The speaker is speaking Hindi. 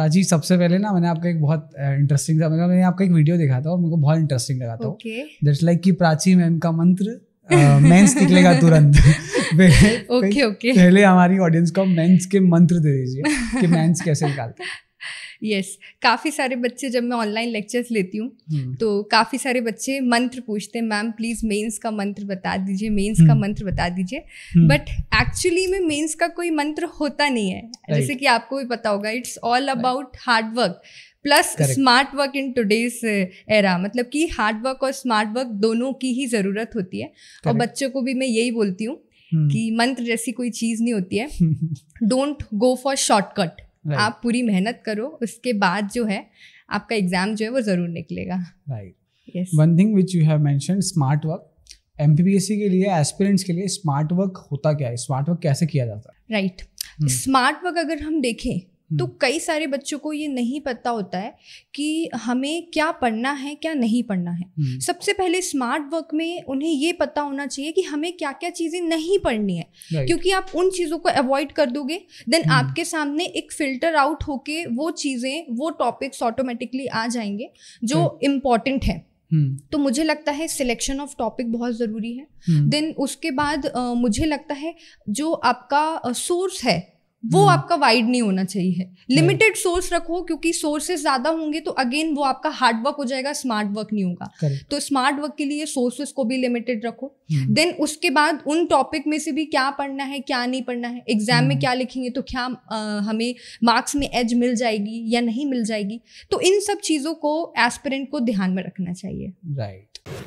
प्राची सबसे पहले ना मैंने आपका एक बहुत इंटरेस्टिंग था मतलब मैंने आपका एक वीडियो देखा था और मेरे को बहुत इंटरेस्टिंग लगा था जस्ट लाइक कि प्राची मैम का मंत्र मेंस निकलेगा तुरंत ओके ओके पहले हमारी ऑडियंस को मेंस के मंत्र दे दीजिए कि मेंस कैसे निकालते हैं यस काफ़ी सारे बच्चे जब मैं ऑनलाइन लेक्चर्स लेती हूँ हम्म। तो काफ़ी सारे बच्चे मंत्र पूछते हैं मैम प्लीज़ मेंस का मंत्र बता दीजिए मेंस का हम्म। मंत्र बता दीजिए बट हम्म। एक्चुअली में मेंस का कोई मंत्र होता नहीं है जैसे कि आपको भी पता होगा it's all about hard work plus smart work in today's era मतलब कि हार्ड वर्क और स्मार्ट वर्क दोनों की ही ज़रूरत होती है Correct. और बच्चों को भी मैं यही बोलती हूँ hmm. कि मंत्र जैसी कोई चीज़ नहीं होती है don't go for shortcut right. आप पूरी मेहनत करो उसके बाद जो है आपका एग्जाम जो है वो जरूर निकलेगा right one thing which you have mention smart work एम के लिए एस्पिरेंट्स के लिए स्मार्ट वर्क होता क्या है स्मार्ट वर्क कैसे किया जाता है राइट स्मार्ट वर्क अगर हम देखें तो हम्म। कई सारे बच्चों को ये नहीं पता होता है कि हमें क्या पढ़ना है क्या नहीं पढ़ना है हम्म। सबसे पहले स्मार्ट वर्क में उन्हें ये पता होना चाहिए कि हमें क्या क्या चीज़ें नहीं पढ़नी है क्योंकि आप उन चीज़ों को अवॉइड कर दोगे देन हम्म। आपके सामने एक फिल्टर आउट होके वो चीज़ें वो टॉपिक्स ऑटोमेटिकली आ जाएंगे जो इम्पॉर्टेंट है तो मुझे लगता है सिलेक्शन ऑफ टॉपिक बहुत ज़रूरी है देन उसके बाद मुझे लगता है जो आपका सोर्स है वो हम्म। आपका वाइड नहीं होना चाहिए लिमिटेड सोर्स रखो क्योंकि सोर्सेस ज्यादा होंगे तो अगेन वो आपका हार्ड वर्क हो जाएगा स्मार्ट वर्क नहीं होगा तो स्मार्ट वर्क के लिए सोर्सेस को भी लिमिटेड रखो देन हम्म। उसके बाद उन टॉपिक में से भी क्या पढ़ना है क्या नहीं पढ़ना है एग्जाम में हम्म। क्या लिखेंगे तो क्या आ, हमें मार्क्स में एज मिल जाएगी या नहीं मिल जाएगी तो इन सब चीजों को एस्पिरेंट को ध्यान में रखना चाहिए राइट right.